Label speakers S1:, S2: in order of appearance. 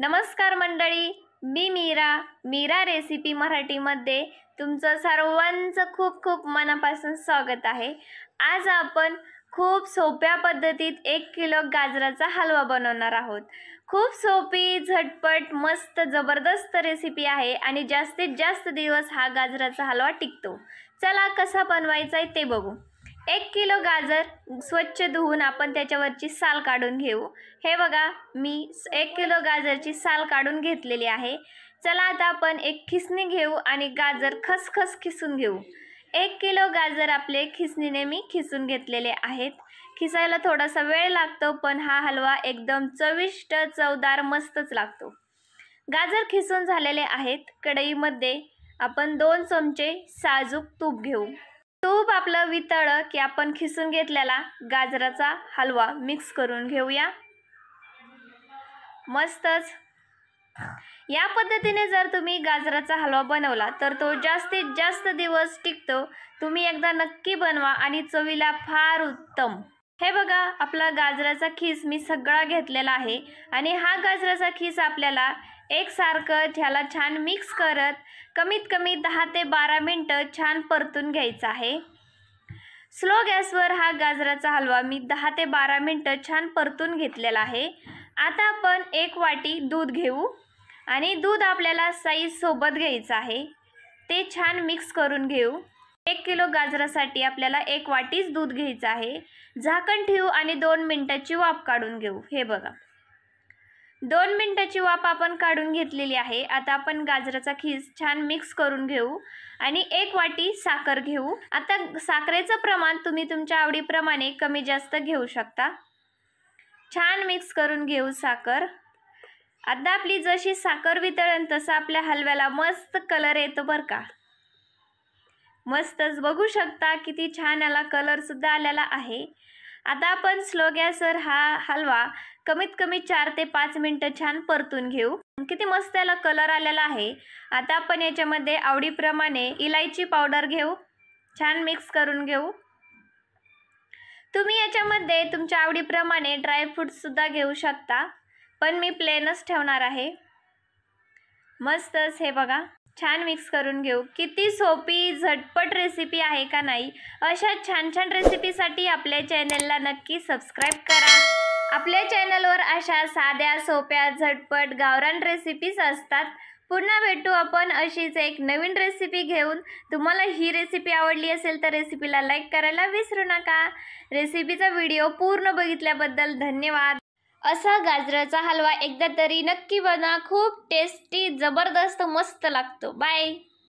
S1: नमस्कार मंडळी मी मीरा मीरा रेसिपी मराठीमध्ये तुमचं सर्वांचं खूप खूप मनापासून स्वागत आहे आज आपण खूप सोप्या पद्धतीत एक किलो गाजराचा हलवा बनवणार आहोत खूप सोपी झटपट मस्त जबरदस्त रेसिपी आहे आणि जास्तीत जास्त दिवस हा गाजराचा हलवा टिकतो चला कसा बनवायचा आहे ते बघू एक किलो गाजर स्वच्छ धुवून आपण त्याच्यावरची साल काढून घेऊ हे बघा मी एक किलो गाजरची साल काढून घेतलेली आहे चला आता आपण एक खिसणी घेऊ आणि गाजर खसखस खिसून घेऊ एक किलो गाजर आपले खिसणीने मी खिसून घेतलेले आहेत खिसायला थोडासा वेळ लागतो पण हा हलवा एकदम चविष्ट चवदार मस्तच लागतो गाजर खिसून झालेले आहेत कढईमध्ये आपण दोन चमचे साजूक तूप घेऊ तूप आपलं वितळ की आपण खिसून घेतलेला गाजराचा हलवा मिक्स करून घेऊया मस्तच या पद्धतीने जर तुम्ही गाजराचा हलवा बनवला तर तो जास्तीत जास्त दिवस टिकतो तुम्ही एकदा नक्की बनवा आणि चवीला फार उत्तम हे बघा आपला गाजराचा खीस मी सगळा घेतलेला आहे आणि हा गाजराचा खीस आपल्याला एकसारखं ह्याला छान मिक्स करत कमीत कमी दहा ते बारा मिनटं छान परतून घ्यायचं आहे स्लो गॅसवर हा गाजराचा हलवा मी दहा ते बारा मिनटं छान परतून घेतलेला आहे आता आपण एक वाटी दूध घेऊ आणि दूध आपल्याला साईज सोबत घ्यायचं आहे ते छान मिक्स करून घेऊ एक किलो गाजरासाठी आपल्याला एक वाटीच दूध घ्यायचं आहे झाकण ठेऊ आणि दोन मिनटाची वाफ काढून घेऊ हे बघा दोन मिनटाची वाफ आपण काढून घेतलेली आहे आता आपण गाजराचा खीस छान मिक्स करून घेऊ आणि एक वाटी साखर घेऊ आता साखरेचं प्रमाण तुम्ही तुमच्या आवडीप्रमाणे कमी जास्त घेऊ शकता छान मिक्स करून घेऊ साखर आता आपली जशी साखर वितळण तसं आपल्या हलव्याला मस्त कलर येतो बरं का मस्तच बघू शकता किती छान याला कलरसुद्धा आलेला आहे आता आपण स्लो गॅसवर हा हलवा कमीत कमी चार ते पाच मिनटं छान परतून घेऊ किती मस्त त्याला कलर आलेला आहे आता आपण याच्यामध्ये आवडीप्रमाणे इलायची पावडर घेऊ छान मिक्स करून घेऊ तुम्ही याच्यामध्ये तुमच्या आवडीप्रमाणे ड्रायफ्रूटसुद्धा घेऊ शकता पण मी प्लेनच ठेवणार आहे मस्तच हे बघा छान मिक्स करून घेऊ किती सोपी झटपट रेसिपी आहे का नाही अशा छान छान रेसिपीसाठी आपल्या चॅनलला नक्की सबस्क्राईब करा आपल्या चॅनलवर अशा साध्या सोप्या झटपट गावरान रेसिपीज असतात पुन्हा भेटू आपण अशीच एक नवीन रेसिपी घेऊन तुम्हाला ही रेसिपी आवडली असेल तर रेसिपीला लाईक करायला विसरू नका रेसिपीचा व्हिडिओ पूर्ण बघितल्याबद्दल धन्यवाद असा गाजराचा हलवा एकदा तरी नक्की बना खूप टेस्टी जबरदस्त मस्त लागतो बाय